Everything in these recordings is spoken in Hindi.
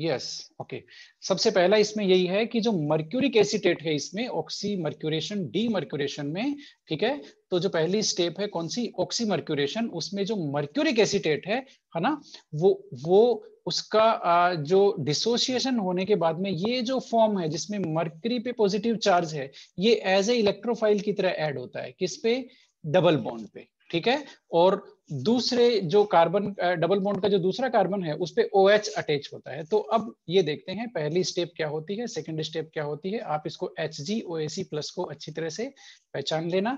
यस ओके सबसे पहला इसमें यही है कि जो मर्क्यूरिक एसिटेट है इसमें ऑक्सी मर्क्यूरेशन डी मर्क्यूरेशन में ठीक है तो जो पहली स्टेप है कौन सी ऑक्सी मर्क्यूरेशन उसमें जो मर्क्यूरिक एसिटेट है है ना वो वो उसका जो डिसोसिएशन होने के बाद में ये जो फॉर्म है जिसमें मर्क्यूरी पे पॉजिटिव चार्ज है ये एज ए इलेक्ट्रोफाइल की तरह एड होता है किस पे डबल बॉन्ड पे ठीक है और दूसरे जो कार्बन डबल बॉन्ड का जो दूसरा कार्बन है उस पर ओ एच अटैच होता है तो अब ये देखते हैं पहली स्टेप क्या होती है सेकेंड स्टेप क्या होती है आप इसको एच जी ओ ए प्लस को अच्छी तरह से पहचान लेना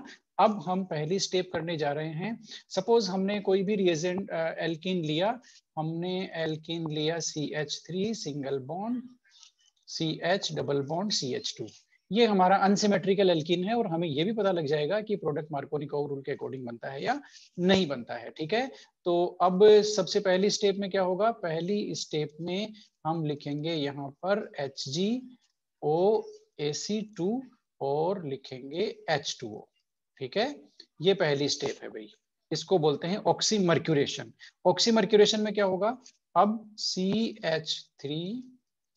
अब हम पहली स्टेप करने जा रहे हैं सपोज हमने कोई भी रिएजेंट एल्किन लिया हमने एल्किन लिया C H three single bond C H double bond C H two ये हमारा अनसिमेट्रिकल एल्किन है और हमें ये भी पता लग जाएगा कि प्रोडक्ट मार्कोनिकोव रूल के अकॉर्डिंग बनता है या नहीं बनता है ठीक है तो अब सबसे पहली स्टेप में क्या होगा पहली स्टेप में हम लिखेंगे यहाँ पर H G O A C two और लिखेंगे एच टू ओ ठीक है ये पहली स्टेप है भाई इसको बोलते हैं ऑक्सी मर्क्यूरेशन ऑक्सी मर्क्यूरेशन में क्या होगा अब C H three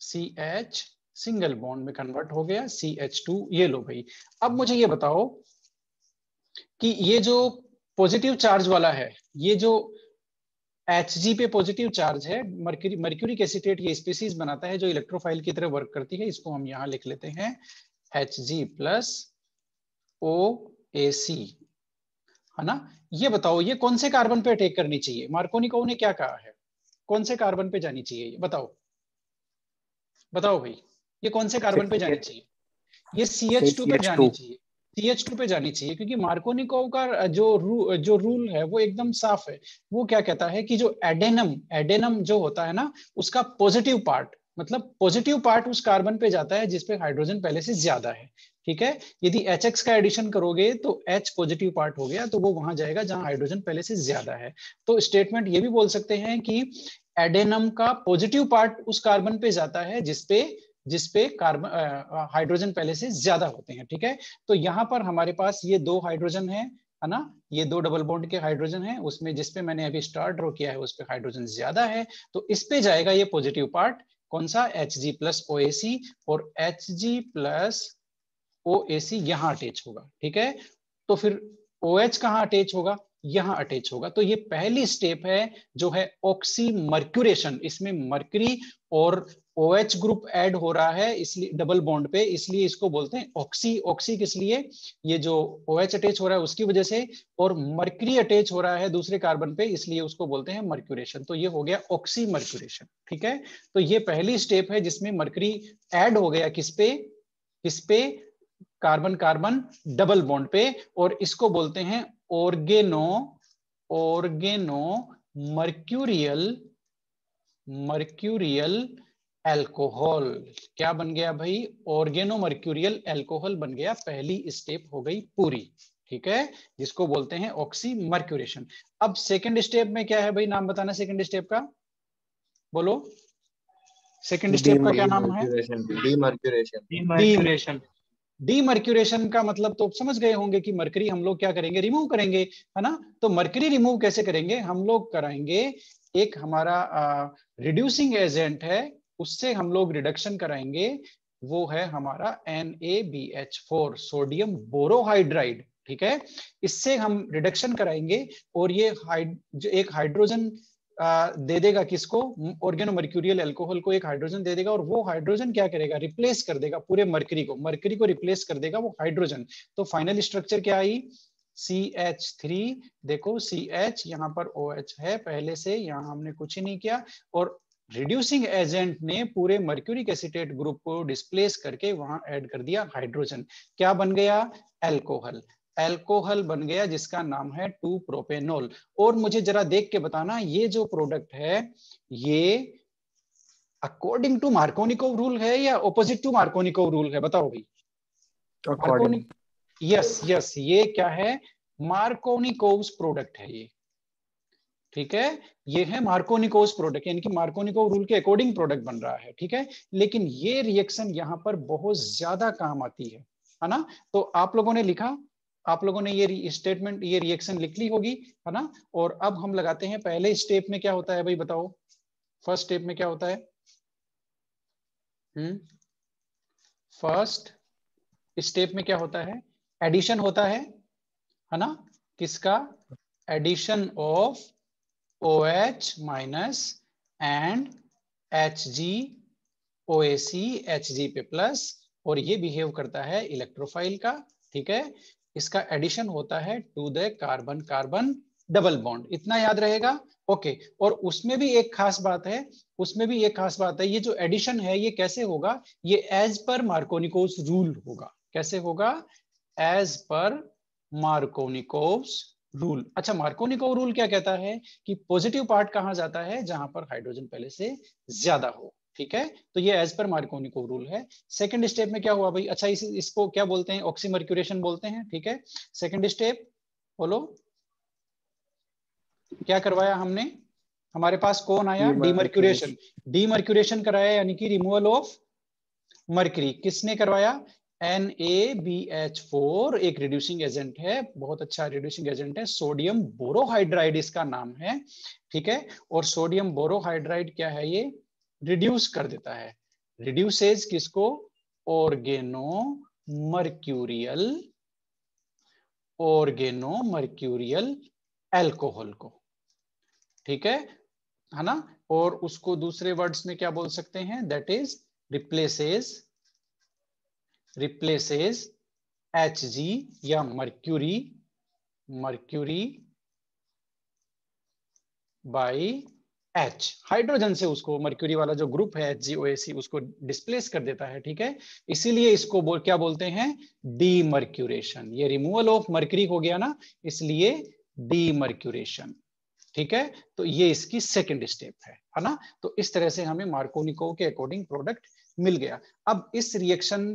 C H single bond में कन्वर्ट हो गया सी एच टू ये लो भाई अब मुझे ये बताओ कि ये जो पॉजिटिव चार्ज वाला है ये जो एच जी पे पॉजिटिव चार्ज है मर्क्यूरिक एसिटेट ये स्पीसीज बनाता है जो इलेक्ट्रोफाइल की तरह वर्क करती है इसको हम यहाँ लिख लेते हैं H G plus O A सी है ना ये बताओ ये कौन से कार्बन पे अटैक करनी चाहिए मार्कोनिको ने क्या कहा है कौन से कार्बन पे जानी चाहिए ये बताओ बताओ भाई ये कौन से कार्बन पे जानी चाहिए ये सी एच टू पे जानी चाहिए सी एच टू पे जानी चाहिए क्योंकि मार्कोनिकोव का जो रू, जो रूल है वो एकदम साफ है वो क्या कहता है कि जो एडेनम एडेनम जो होता है ना उसका पॉजिटिव पार्ट मतलब पॉजिटिव पार्ट उस कार्बन पे जाता है जिसपे हाइड्रोजन पहले से ज्यादा है ठीक है यदि एच एक्स का एडिशन करोगे तो एच पॉजिटिव पार्ट हो गया तो वो वहां जाएगा जहां हाइड्रोजन पहले से ज्यादा है तो स्टेटमेंट ये भी बोल सकते हैं कि एडेनम का पॉजिटिव पार्ट उस कार्बन पे जाता है जिसपे जिसपे कार्बन हाइड्रोजन पहले से ज्यादा होते हैं ठीक है तो यहाँ पर हमारे पास ये दो हाइड्रोजन है है ना ये दो डबल बॉन्ड के हाइड्रोजन है उसमें जिसपे मैंने अभी स्टार ड्रॉ किया है उस पर हाइड्रोजन ज्यादा है तो इस पे जाएगा ये पॉजिटिव पार्ट कौन सा H G plus O A सी और H G plus O A सी यहाँ अटैच होगा ठीक है तो फिर ओ OH एच कहाँ अटैच होगा यहाँ अटैच होगा तो ये पहली स्टेप है जो है ऑक्सी मर्क्यूरेशन इसमें मर्क्यूरी और ओ OH ग्रुप ऐड हो रहा है इसलिए डबल बॉन्ड पे इसलिए इसको बोलते हैं ऑक्सी ऑक्सी किस लिए ये जो ओ OH अटैच हो रहा है उसकी वजह से और मर्क्री अटैच हो रहा है दूसरे कार्बन पे इसलिए उसको बोलते हैं मर्क्यूरेशन तो ये हो गया ऑक्सी मर्क्यूरेशन ठीक है तो ये पहली स्टेप है जिसमें मर्क्री ऐड हो गया किस पे किस पे कार्बन कार्बन डबल बॉन्ड पे और इसको बोलते हैं organo organo mercurial mercurial alcohol क्या बन गया भाई ऑर्गेनो मर्क्यूरियल एल्कोहल बन गया पहली स्टेप हो गई पूरी ठीक है जिसको बोलते हैं ऑक्सी मर्क्यूरेशन अब सेकंड स्टेप में क्या है भाई नाम बताना सेकंड स्टेप का बोलो सेकंड स्टेप का क्या नाम है डीमर्क्यूरेशन डीमर्क्यूरेशन का मतलब तो समझ गए होंगे कि मर्करी हम लोग क्या करेंगे रिमूव करेंगे है ना तो मर्करी रिमूव कैसे करेंगे हम लोग कराएंगे एक हमारा रिड्यूसिंग एजेंट है उससे हम लोग रिडक्शन कराएंगे वो है हमारा N A B H four sodium borohydride ठीक है इससे हम रिडक्शन कराएंगे और ये हाइड एक हाइड्रोजन दे देगा किसको ऑर्गेनो मर्क्यूरियल एल्कोहल को एक हाइड्रोजन दे देगा और वो हाइड्रोजन क्या करेगा रिप्लेस कर देगा पूरे मर्करी को मर्करी को रिप्लेस कर देगा वो हाइड्रोजन तो फाइनल स्ट्रक्चर क्या आई सी एच थ्री देखो सी एच यहाँ पर ओ OH एच है पहले से यहाँ हमने कुछ ही नहीं किया और रिड्यूसिंग एजेंट ने पूरे मर्क्यूरिक एसिटेट ग्रुप को डिस्प्लेस करके वहां ऐड कर दिया हाइड्रोजन क्या बन गया एल्कोहल एल्कोहल बन गया जिसका नाम है टू प्रोपेनोल और मुझे जरा देख के बताना ये जो प्रोडक्ट है ये अकॉर्डिंग टू मार्कोनिकोव रूल है या ऑपोजिट टू मार्कोनिकोव रूल है बताओ भाई यस यस ये क्या है मार्कोनिकोव प्रोडक्ट है ये ठीक है ये है मार्कोनिकोस प्रोडक्ट यानी कि मार्कोनिको रूल के अकॉर्डिंग प्रोडक्ट बन रहा है ठीक है लेकिन ये रिएक्शन यहाँ पर बहुत ज्यादा काम आती है है ना तो आप लोगों ने लिखा आप लोगों ने ये स्टेटमेंट ये रिएक्शन लिख ली होगी है ना और अब हम लगाते हैं पहले स्टेप में क्या होता है भाई बताओ फर्स्ट स्टेप में क्या होता है फर्स्ट हम्म? स्टेप में क्या होता है एडिशन होता है है ना किसका addition of G O A C H G पे प्लस और ये बिहेव करता है इलेक्ट्रोफाइल का ठीक है इसका एडिशन होता है to the carbon carbon double bond इतना याद रहेगा ओके okay. और उसमें भी एक खास बात है उसमें भी एक खास बात है ये जो एडिशन है ये कैसे होगा ये एज पर मार्कोनिकोस रूल होगा कैसे होगा एज पर मार्कोनिकोस रूल अच्छा मार्कोनिको रूल क्या कहता है कि पॉजिटिव पार्ट कहाँ जाता है जहां पर हाइड्रोजन पहले से ज्यादा हो ठीक है तो ये एज पर मार्कोनिको रूल है सेकंड स्टेप में क्या हुआ भाई अच्छा इस, इसको क्या बोलते हैं ऑक्सीमर्क्यूरेशन बोलते हैं ठीक है सेकंड स्टेप बोलो क्या करवाया हमने हमारे पास कौन आया डीमर्क्यूरेशन डीमर्क्यूरेशन कराया यानी कि रिमूवल ऑफ मर्क्री किसने करवाया N A B H four एक रिड्यूसिंग एजेंट है बहुत अच्छा रिड्यूसिंग एजेंट है सोडियम बोरोहाइड्राइड इसका नाम है ठीक है और सोडियम बोरोहाइड्राइड क्या है ये रिड्यूस कर देता है रिड्यूसेज किसको organo mercurial organo mercurial alcohol को ठीक है है ना और उसको दूसरे वर्ड्स में क्या बोल सकते हैं that is replaces replaces Hg या mercury mercury by H hydrogen से उसको मर्क्यूरी वाला जो ग्रुप है एच HgOac उसको डिस्प्लेस कर देता है ठीक है इसीलिए इसको बोल क्या बोलते हैं डीमर्क्यूरेशन ये रिमूवल ऑफ मर्क्यूरी हो गया ना इसलिए डीमर्क्यूरेशन ठीक है तो ये इसकी सेकेंड स्टेप है है ना तो इस तरह से हमें मार्कोनिको के अकॉर्डिंग प्रोडक्ट मिल गया अब इस रिएक्शन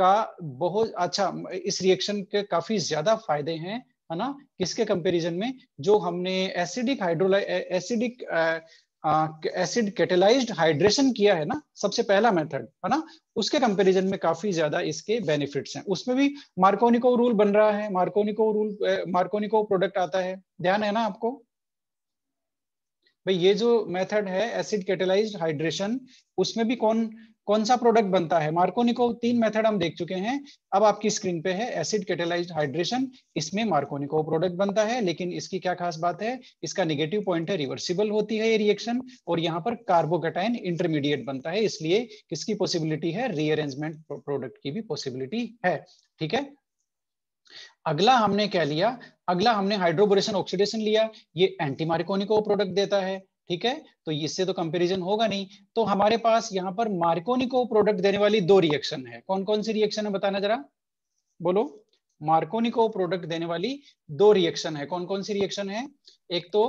का बहुत अच्छा इस रिएक्शन के काफी ज्यादा फायदे हैं है ना किसके कंपैरिजन में जो हमने acidic hydroly acidic acid catalysed hydration किया है ना सबसे पहला मेथड है ना उसके कंपैरिजन में काफी ज्यादा इसके बेनिफिट्स हैं उसमें भी मार्कोनिको रूल बन रहा है मार्कोनिको रूल मार्कोनिको प्रोडक्ट आता है ध्यान है ना आपको भाई ये जो मेथड है एसिड कैटेलाइज्ड हाइड्रेशन उसमें भी कौन कौन सा प्रोडक्ट बनता है मार्कोनिको तीन मेथड हम देख चुके हैं अब आपकी स्क्रीन पे है एसिड कैटेलाइज्ड हाइड्रेशन इसमें मार्कोनिको प्रोडक्ट बनता है लेकिन इसकी क्या खास बात है इसका निगेटिव पॉइंट है रिवर्सिबल होती है ये रिएक्शन और यहाँ पर कार्बोकेटाइन इंटरमीडिएट बनता है इसलिए किसकी पॉसिबिलिटी है रीअरेंजमेंट प्रोडक्ट की भी पॉसिबिलिटी है ठीक है अगला हमने क्या लिया अगला हमने हाइड्रोबोरेशन ऑक्सीडेशन लिया ये एंटी मार्कोनिको प्रोडक्ट देता है ठीक है तो इससे तो कंपेरिजन होगा नहीं तो हमारे पास यहाँ पर मार्कोनी को प्रोडक्ट देने वाली दो रिएक्शन है कौन कौन सी रिएक्शन है बताना जरा बोलो मार्कोनी को प्रोडक्ट देने वाली दो रिएक्शन है कौन कौन सी रिएक्शन है एक तो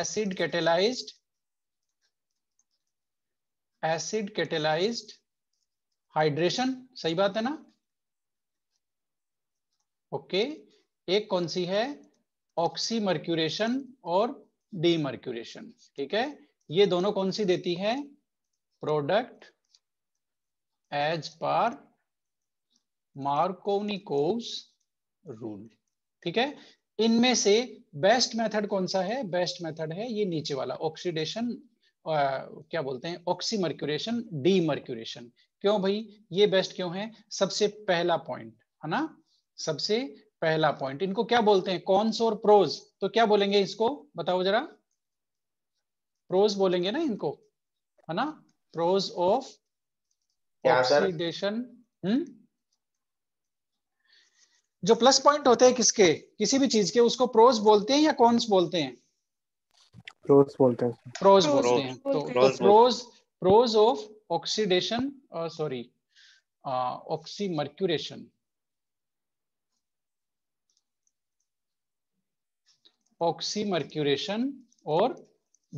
acid catalysed acid catalysed hydration सही बात है ना ओके एक कौन सी है ऑक्सीमर्क्यूरेशन और डीमर्क्यूरेशन ठीक है ये दोनों कौन सी देती है product as per Markovnikov's rule ठीक है इनमें से बेस्ट मेथड कौन सा है बेस्ट मेथड है ये नीचे वाला ऑक्सीडेशन क्या बोलते हैं ऑक्सीमर्क्यूरेशन डीमर्क्यूरेशन क्यों भाई ये बेस्ट क्यों है सबसे पहला पॉइंट है ना सबसे पहला पॉइंट इनको क्या बोलते हैं कॉन्स और प्रोज तो क्या बोलेंगे इसको बताओ जरा प्रोज बोलेंगे ना इनको है ना प्रोज ऑफ ऑक्सीडेशन हम्म जो प्लस पॉइंट होते हैं किसके किसी भी चीज के उसको प्रोज बोलते हैं या कॉन्स बोलते हैं प्रोज बोलते हैं प्रोज बोलते हैं तो pros pros of oxidation sorry oxy mercuration oxymercuration और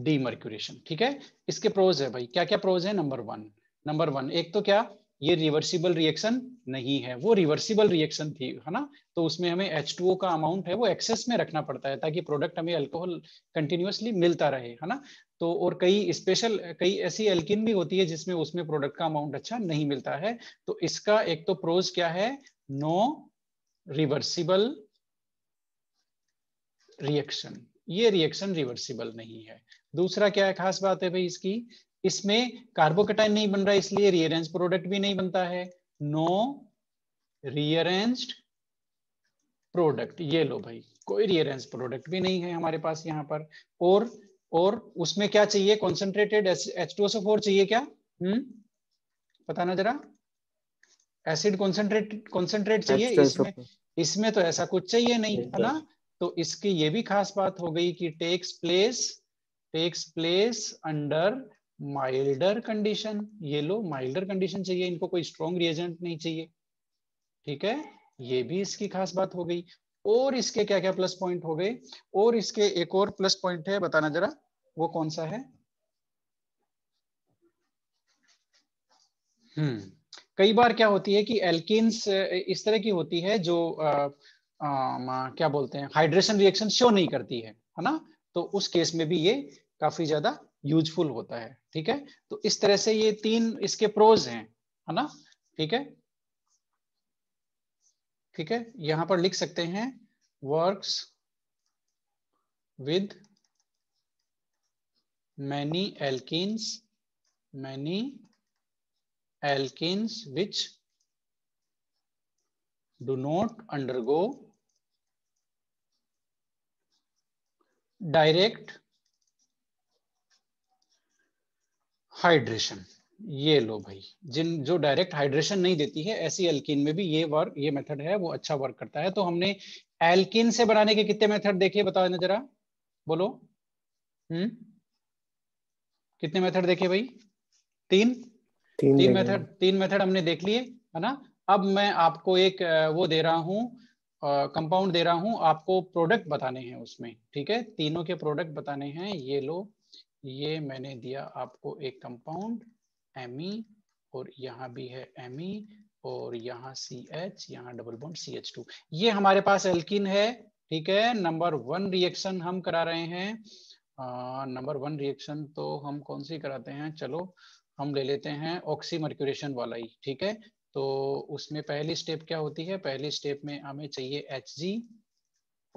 डीमर्क्यूरेशन ठीक है इसके प्रोज है भाई क्या क्या प्रोज है नंबर वन नंबर वन एक तो क्या ये रिवर्सिबल रिएक्शन नहीं है वो रिवर्सिबल रिएक्शन थी है ना तो उसमें हमें H2O का अमाउंट है वो एक्सेस में रखना पड़ता है ताकि प्रोडक्ट हमें अल्कोहल कंटिन्यूसली मिलता रहे है ना तो और कई स्पेशल कई ऐसी एल्किन भी होती है जिसमें उसमें प्रोडक्ट का अमाउंट अच्छा नहीं मिलता है तो इसका एक तो प्रोज क्या है नो रिवर्सिबल रिएक्शन ये रिएक्शन रिवर्सिबल नहीं है दूसरा क्या है खास बात है भाई इसकी इसमें कार्बोकेटाइन नहीं बन रहा इसलिए रियरेंज प्रोडक्ट भी नहीं बनता है नो रियरेंज प्रोडक्ट ये लो भाई कोई रियरेंज प्रोडक्ट भी नहीं है हमारे पास यहाँ पर और और उसमें क्या चाहिए कॉन्सेंट्रेटेड एच टू फोर चाहिए क्या हम्म ना जरा एसिड कॉन्सेंट्रेट कॉन्सेंट्रेट चाहिए इसमें इसमें तो ऐसा कुछ चाहिए नहीं है ना तो इसकी ये भी खास बात हो गई कि takes place takes place under milder condition ये लो माइल्डर कंडीशन चाहिए इनको कोई स्ट्रॉन्ग रिएजेंट नहीं चाहिए ठीक है ये भी इसकी खास बात हो गई और इसके क्या क्या प्लस पॉइंट हो गए और इसके एक और प्लस पॉइंट है बताना जरा वो कौन सा है हम्म कई बार क्या होती है कि एल्किन्स इस तरह की होती है जो आ, क्या बोलते हैं हाइड्रेशन रिएक्शन शो नहीं करती है है ना तो उस केस में भी ये काफी ज्यादा यूजफुल होता है ठीक है तो इस तरह से ये तीन इसके प्रोज हैं है ना ठीक है ठीक है यहां पर लिख सकते हैं works with many alkenes many alkenes which do not undergo direct hydration ये लो भाई जिन जो डायरेक्ट हाइड्रेशन नहीं देती है ऐसी एल्किन में भी ये वर्क ये मेथड है वो अच्छा वर्क करता है तो हमने एल्किन से बनाने के कितने मेथड देखे बताओ ना जरा बोलो हम्म कितने मेथड देखे भाई तीन तीन मेथड तीन मेथड हमने देख लिए है ना अब मैं आपको एक वो दे रहा हूं कंपाउंड दे रहा हूं आपको प्रोडक्ट बताने हैं उसमें ठीक है तीनों के प्रोडक्ट बताने हैं ये लो ये मैंने दिया आपको एक कंपाउंड एम e, और यहाँ भी है एम e, और यहाँ सी एच यहाँ double bond C H two ये हमारे पास एल्किन है ठीक है नंबर वन रिएक्शन हम करा रहे हैं नंबर वन रिएक्शन तो हम कौन सी कराते हैं चलो हम ले लेते हैं ऑक्सी मर्क्यूरेशन वाला ही ठीक है तो उसमें पहली स्टेप क्या होती है पहली स्टेप में हमें चाहिए H G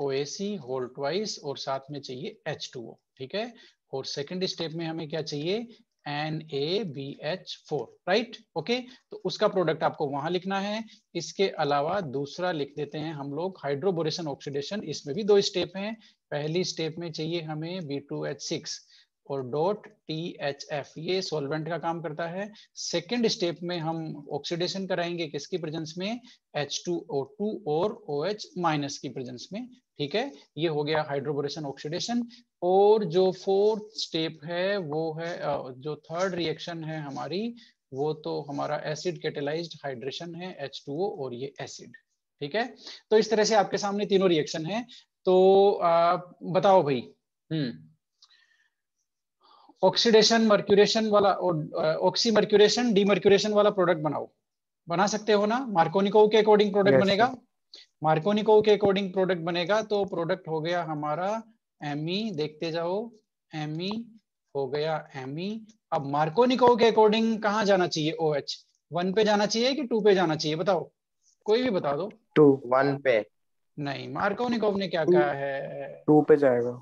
O A C whole twice और साथ में चाहिए एच टू ओ ठीक है और सेकेंड स्टेप में हमें क्या चाहिए N A B H four right okay तो उसका प्रोडक्ट आपको वहां लिखना है इसके अलावा दूसरा लिख देते हैं हम लोग हाइड्रोबोरेशन ऑक्सीडेशन इसमें भी दो स्टेप हैं पहली स्टेप में चाहिए हमें बी टू एच सिक्स और डॉट टी एच एफ ये सॉल्वेंट का काम करता है सेकेंड स्टेप में हम ऑक्सीडेशन कराएंगे किसकी प्रेजेंस में एच टू ओ टू और ओ एच माइनस की प्रेजेंस में ठीक है ये हो गया हाइड्रोबोरेशन ऑक्सीडेशन और जो फोर्थ स्टेप है वो है जो थर्ड रिएक्शन है हमारी वो तो हमारा एसिड कैटेलाइज्ड हाइड्रेशन है एच टू ओ और ये एसिड ठीक है तो इस तरह से आपके सामने तीनों रिएक्शन है तो आ, बताओ भाई हम्म ऑक्सीडेशन मर्क्यूरेशन वाला ऑक्सी मर्क्यूरेशन डी मर्क्यूरेशन वाला प्रोडक्ट बनाओ बना सकते हो ना मार्कोनिको के अकॉर्डिंग प्रोडक्ट बनेगा मार्कोनिको के अकॉर्डिंग प्रोडक्ट बनेगा तो प्रोडक्ट हो गया हमारा एमी e, देखते जाओ एमी e हो गया एमी e। अब मार्कोनिको के अकॉर्डिंग कहाँ जाना चाहिए ओ एच वन पे जाना चाहिए कि टू पे जाना चाहिए बताओ कोई भी बता दो टू वन पे नहीं मार्कोनिकोव ने क्या कहा है टू पे जाएगा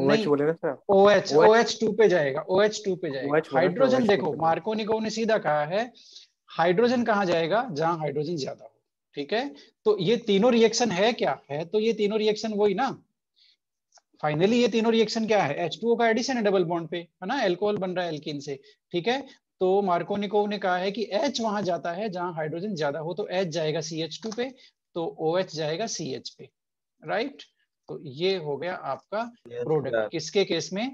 OH बोले ना सर OH पे जाएगा पे जाएगा हाइड्रोजन देखो मार्कोनिको ने सीधा कहा है हाइड्रोजन कहाँ जाएगा जहां हाइड्रोजन ज्यादा हो ठीक है तो ये तीनों रिएक्शन है क्या है तो ये तीनों रिएक्शन वही ना फाइनली ये तीनों रिएक्शन क्या है एच का एडिशन है डबल बॉन्ड पे है ना एल्कोहल बन रहा है एल्किन से ठीक है तो मार्कोनिकोव ने कहा है कि H वहां जाता है जहां हाइड्रोजन ज्यादा हो तो H जाएगा सी पे तो ओ OH जाएगा सी पे राइट right? तो ये हो गया आपका प्रोडक्ट किसके केस में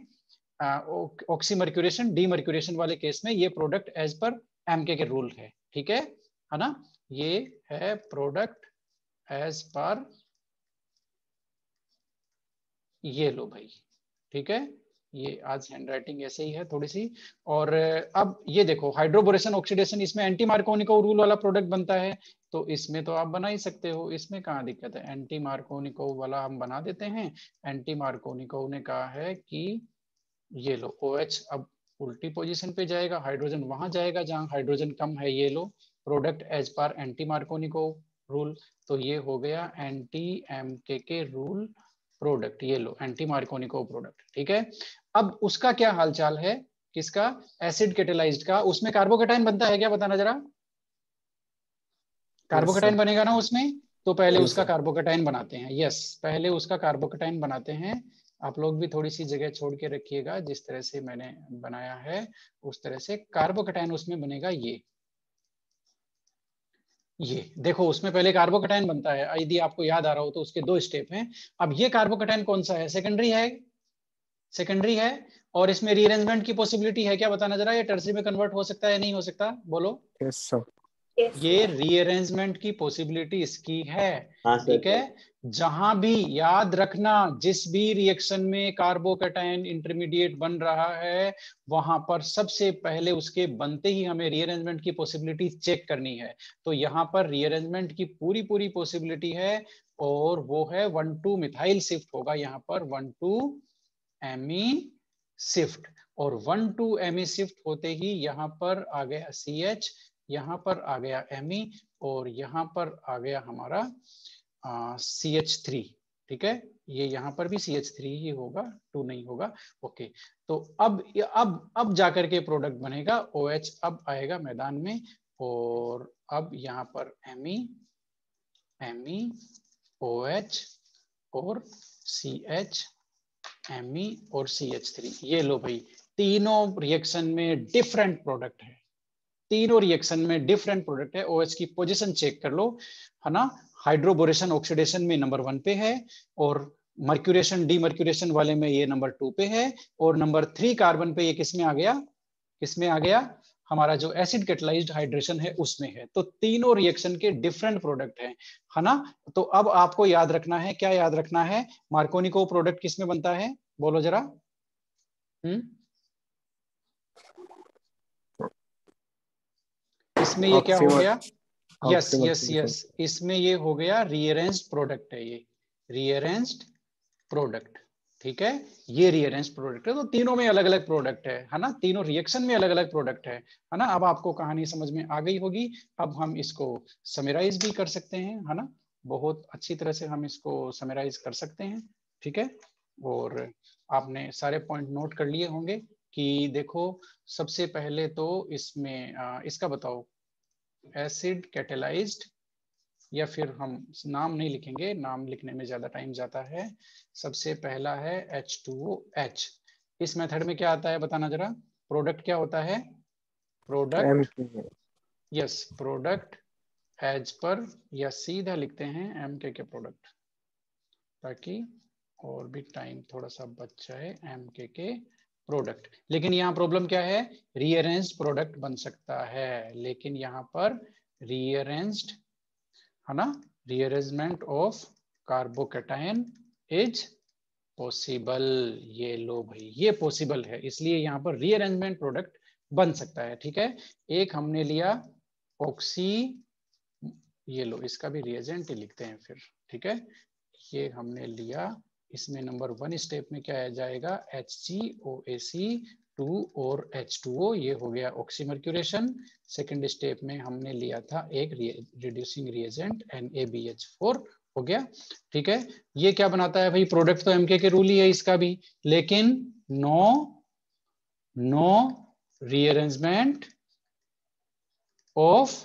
ऑक्सीमर्क्यूरेशन मर्क्यूरेशन वाले केस में ये प्रोडक्ट एज पर एमके के रूल है ठीक है है ना ये है प्रोडक्ट एज पर ये लो भाई ठीक है ये आज हैंडराइटिंग ऐसे ही है थोड़ी सी और अब ये देखो हाइड्रोबोरेशन ऑक्सीडेशन इसमें एंटी मार्कोनिको रूल वाला प्रोडक्ट बनता है तो इसमें तो आप बना ही सकते हो इसमें कहाँ दिक्कत है एंटी मार्कोनिको वाला हम बना देते हैं एंटी मार्कोनिको ने कहा है कि ये लो ओ OH अब उल्टी पोजिशन पे जाएगा हाइड्रोजन वहां जाएगा जहाँ हाइड्रोजन कम है ये लो product as per anti Markovnikov rule तो ये हो गया anti M K rule product ये लो एंटी मार्कोनिको प्रोडक्ट ठीक है अब उसका क्या हालचाल है किसका एसिड केटेलाइज का उसमें कार्बोकेटाइन बनता है क्या बताना जरा कार्बोकेटाइन बनेगा ना उसमें तो पहले उसका कार्बोकेटाइन बनाते हैं यस पहले उसका कार्बोकेटाइन बनाते हैं आप लोग भी थोड़ी सी जगह छोड़ के रखिएगा जिस तरह से मैंने बनाया है उस तरह से कार्बोकेटाइन उसमें बनेगा ये ये देखो उसमें पहले कार्बोकटाइन बनता है यदि आपको याद आ रहा हो तो उसके दो स्टेप हैं अब ये कार्बोकटाइन कौन सा है सेकेंडरी है सेकेंडरी है और इसमें रीअरेंजमेंट की पॉसिबिलिटी है क्या बताना जरा ये टर्सरी में कन्वर्ट हो सकता है नहीं हो सकता बोलो यस सर ये रीअरेंजमेंट की पॉसिबिलिटी इसकी है हाँ, ठीक है जहां भी याद रखना जिस भी रिएक्शन में कार्बोकेटाइन इंटरमीडिएट बन रहा है वहां पर सबसे पहले उसके बनते ही हमें रीअरेंजमेंट की पॉसिबिलिटी चेक करनी है तो यहाँ पर रीअरेंजमेंट की पूरी पूरी पॉसिबिलिटी है और वो है वन टू मिथाइल शिफ्ट होगा यहाँ पर वन टू एमी शिफ्ट और वन टू एमी शिफ्ट होते ही यहाँ पर आ गया सी एच यहाँ पर आ गया एम e और यहाँ पर आ गया हमारा सी एच थ्री ठीक है ये यहाँ पर भी सी एच थ्री ही होगा टू नहीं होगा ओके तो अब अब अब जाकर के प्रोडक्ट बनेगा ओ OH अब आएगा मैदान में और अब यहाँ पर एम ई ओ एच और सी एच एम ई और सी एच थ्री ये लो भाई तीनों रिएक्शन में डिफरेंट प्रोडक्ट है तीनों रिएक्शन में डिफरेंट प्रोडक्ट है ओएच की पोजीशन चेक कर लो है ना हाइड्रोबोरेशन ऑक्सीडेशन में नंबर वन पे है और मर्क्यूरेशन डीमर्क्यूरेशन वाले में ये नंबर टू पे है और नंबर थ्री कार्बन पे ये किसमें आ गया किसमें आ गया हमारा जो एसिड कैटलाइज्ड हाइड्रेशन है उसमें है तो तीनों रिएक्शन के डिफरेंट प्रोडक्ट हैं है ना तो अब आपको याद रखना है क्या याद रखना है मार्कोनिको प्रोडक्ट किसमें बनता है बोलो जरा हम्म इसमें ये क्या हो गया यस यस यस इसमें ये हो गया रीअरेंज्ड प्रोडक्ट है ये रीअरेंज्ड प्रोडक्ट ठीक है ये रियरेंज प्रोडक्ट है तो तीनों में अलग अलग प्रोडक्ट है है ना तीनों रिएक्शन में अलग अलग प्रोडक्ट है है ना अब आपको कहानी समझ में आ गई होगी अब हम इसको समराइज भी कर सकते हैं है ना बहुत अच्छी तरह से हम इसको समराइज कर सकते हैं ठीक है और आपने सारे पॉइंट नोट कर लिए होंगे कि देखो सबसे पहले तो इसमें इसका बताओ एसिड कैटेलाइज्ड या फिर हम नाम नहीं लिखेंगे नाम लिखने में ज्यादा टाइम जाता है सबसे पहला है एच टू एच इस मेथड में क्या आता है बताना जरा प्रोडक्ट क्या होता है प्रोडक्ट यस प्रोडक्ट एज पर या सीधा लिखते हैं एम के के प्रोडक्ट ताकि और भी टाइम थोड़ा सा बच जाए एम के के प्रोडक्ट लेकिन यहाँ प्रॉब्लम क्या है रीअरेंज प्रोडक्ट बन सकता है लेकिन यहाँ पर रीअरेंज्ड है ना rearrangement of carbocation is possible ये लो भाई ये पॉसिबल है इसलिए यहाँ पर रीअरेंजमेंट प्रोडक्ट बन सकता है ठीक है एक हमने लिया ऑक्सी ये लो इसका भी रिएजेंट ही लिखते हैं फिर ठीक है ये हमने लिया इसमें नंबर वन स्टेप में क्या जाएगा H C O A C two और एच टू ओ ये हो गया ऑक्सीमर्क्यूरेशन सेकेंड स्टेप में हमने लिया था एक reducing reagent N A B H four हो गया ठीक है ये क्या बनाता है भाई प्रोडक्ट तो एमके के रूल ही है इसका भी लेकिन no no rearrangement of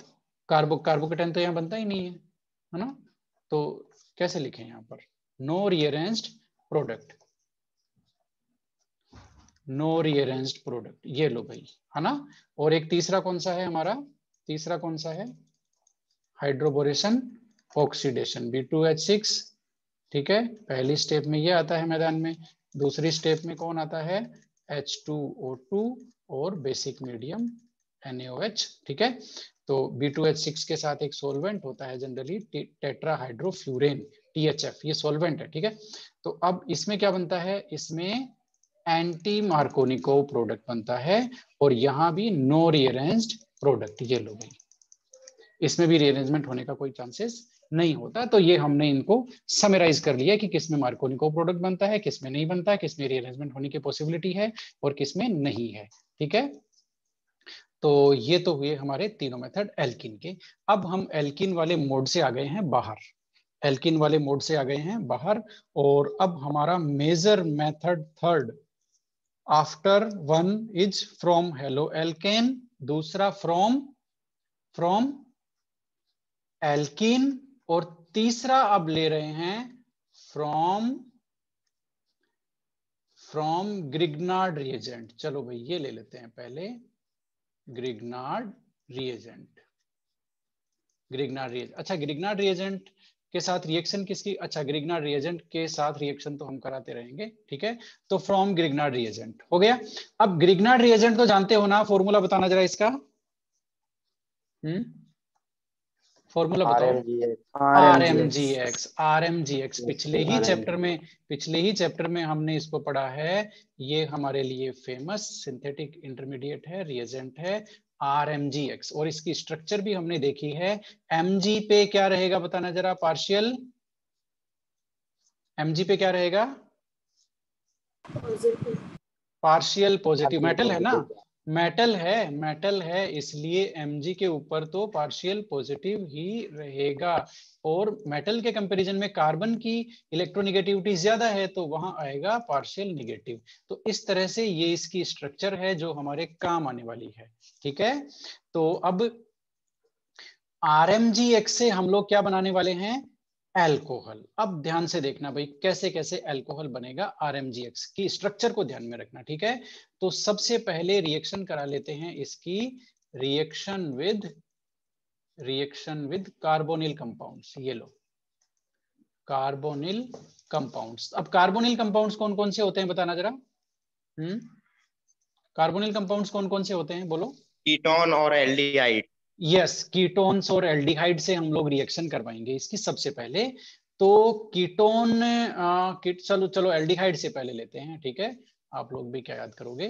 carbo carbocation तो यहाँ बनता ही नहीं है है ना तो कैसे लिखे यहाँ पर no rearranged product no rearranged product ये लो भाई है ना और एक तीसरा कौन सा है हमारा तीसरा कौन सा है hydroboration oxidation B two H six ठीक है पहली स्टेप में ये आता है मैदान में दूसरी स्टेप में कौन आता है एच टू ओ टू और बेसिक मीडियम NaOH ठीक है तो B2H6 के साथ एक सोलवेंट होता है जनरली टेट्राहाइड्रोफ्यूरेन THF ये सोलवेंट है ठीक है तो अब इसमें क्या बनता है इसमें एंटी मार्कोनिको प्रोडक्ट बनता है और यहाँ भी नो रिअरेंज प्रोडक्ट ये लो भाई इसमें भी रिअरेंजमेंट होने का कोई चांसेस नहीं होता तो ये हमने इनको समराइज कर लिया कि किसमें मार्कोनिको प्रोडक्ट बनता है किसमें नहीं बनता है किसमें रिअरेंजमेंट होने की पॉसिबिलिटी है और किसमें नहीं है ठीक है तो ये तो हुए हमारे तीनों मेथड एल्किन के अब हम एल्किन वाले मोड से आ गए हैं बाहर एल्किन वाले मोड से आ गए हैं बाहर और अब हमारा major method third after one is from halo alkane दूसरा फ्रॉम फ्रॉम एल्किन और तीसरा अब ले रहे हैं फ्रॉम फ्रॉम ग्रिग्नार्ड रिएजेंट चलो भाई ये ले लेते हैं पहले ग्रिगनार्ड रिएजेंट ग्रिगनार रिएजेंट अच्छा ग्रिगनार रिएजेंट के साथ रिएक्शन किसकी अच्छा ग्रिगनार रिएजेंट के साथ रिएक्शन तो हम कराते रहेंगे ठीक है तो फ्रॉम ग्रिगनार रिएजेंट हो गया अब ग्रिगनार रिएजेंट तो जानते हो ना फॉर्मूला बताना जरा इसका हम्म फॉर्मूला बताओ R M G X R M G X पिछले ही चैप्टर में पिछले ही चैप्टर में हमने इसको पढ़ा है ये हमारे लिए फेमस सिंथेटिक इंटरमीडिएट है रिएजेंट है आर एम जी एक्स और इसकी स्ट्रक्चर भी हमने देखी है एम जी पे क्या रहेगा बताना जरा पार्शियल एम जी पे क्या रहेगा पार्शियल पॉजिटिव मेटल है ना मेटल है मेटल है इसलिए Mg के ऊपर तो पार्शियल पॉजिटिव ही रहेगा और मेटल के कंपैरिजन में कार्बन की इलेक्ट्रोनिगेटिविटी ज्यादा है तो वहां आएगा पार्शियल निगेटिव तो इस तरह से ये इसकी स्ट्रक्चर है जो हमारे काम आने वाली है ठीक है तो अब आर से हम लोग क्या बनाने वाले हैं एल्कोहल अब ध्यान से देखना भाई कैसे कैसे एल्कोहल बनेगा आर की स्ट्रक्चर को ध्यान में रखना ठीक है तो सबसे पहले रिएक्शन करा लेते हैं इसकी reaction with reaction with carbonyl compounds ये लो कार्बोनिल कंपाउंड्स अब कार्बोनिल कंपाउंड्स कौन कौन से होते हैं बताना जरा हम्म कार्बोनिल कंपाउंड्स कौन कौन से होते हैं बोलो कीटोन और एल्डिहाइड यस कीटोन्स और एल्डिहाइड से हम लोग रिएक्शन करवाएंगे इसकी सबसे पहले तो कीटोन कीट चलो चलो एल्डिहाइड से पहले लेते हैं ठीक है आप लोग भी क्या याद करोगे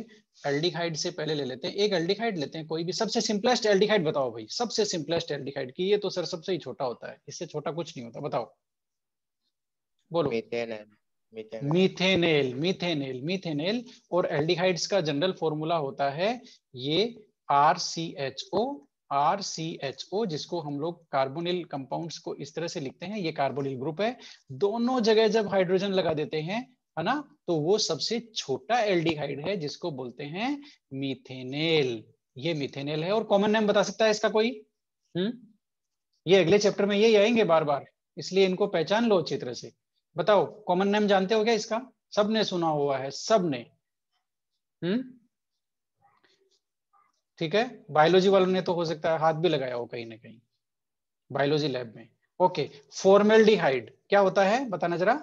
एल्डिहाइड से पहले ले लेते हैं एक एल्डिहाइड लेते हैं कोई भी सबसे सिंपलेस्ट एल्डिहाइड बताओ भाई सबसे सिंपलेस्ट एल्डिहाइड की ये तो सर सबसे ही छोटा होता है इससे छोटा कुछ नहीं होता बताओ बोलो मिथेनेल मिथेनेल मिथेनेल और एल्डिहाइड्स का जनरल फॉर्मूला होता है ये R C H O R C H O जिसको हम लोग कार्बोनिल कंपाउंड्स को इस तरह से लिखते हैं ये कार्बोनिल ग्रुप है दोनों जगह जब हाइड्रोजन लगा देते हैं है ना तो वो सबसे छोटा एल्डिहाइड है जिसको बोलते हैं मिथेनेल ये मिथेनेल है और कॉमन नेम बता सकता है इसका कोई हम्म ये अगले चैप्टर में यही आएंगे बार बार इसलिए इनको पहचान लो अच्छी तरह से बताओ कॉमन नेम जानते हो क्या इसका सबने सुना हुआ है सबने हम्म ठीक है बायोलॉजी वालों ने तो हो सकता है हाथ भी लगाया हो कहीं ना कहीं बायोलॉजी लैब में ओके फॉर्मेल क्या होता है बताना जरा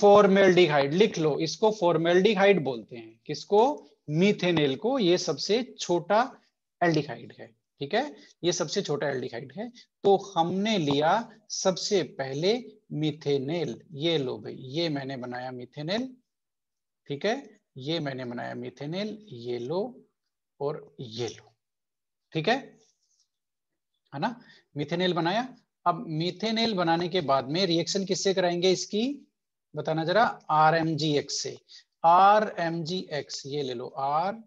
फॉर्मेल्डिहाइड लिख लो इसको फॉर्मेल्डिहाइड बोलते हैं किसको मीथेनेल को ये सबसे छोटा एल्डिहाइड है ठीक है ये सबसे छोटा एल्डिहाइड है तो हमने लिया सबसे पहले मिथेनेल ये लो भाई ये मैंने बनाया मिथेनेल ठीक है ये मैंने बनाया मिथेनिल ये लो और ये लो ठीक है है ना मिथेनिल बनाया अब मिथेनिल बनाने के बाद में रिएक्शन किससे कराएंगे इसकी बताना जरा आर एम जी एक्स से आर एम जी एक्स ये ले लो आर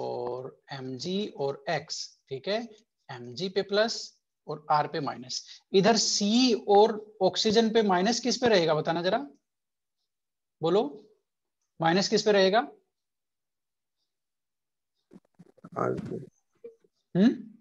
और एम जी और एक्स ठीक है एम जी पे प्लस और आर पे माइनस इधर सी और ऑक्सीजन पे माइनस किस पे रहेगा बताना जरा बोलो माइनस किस पे रहेगा हम्म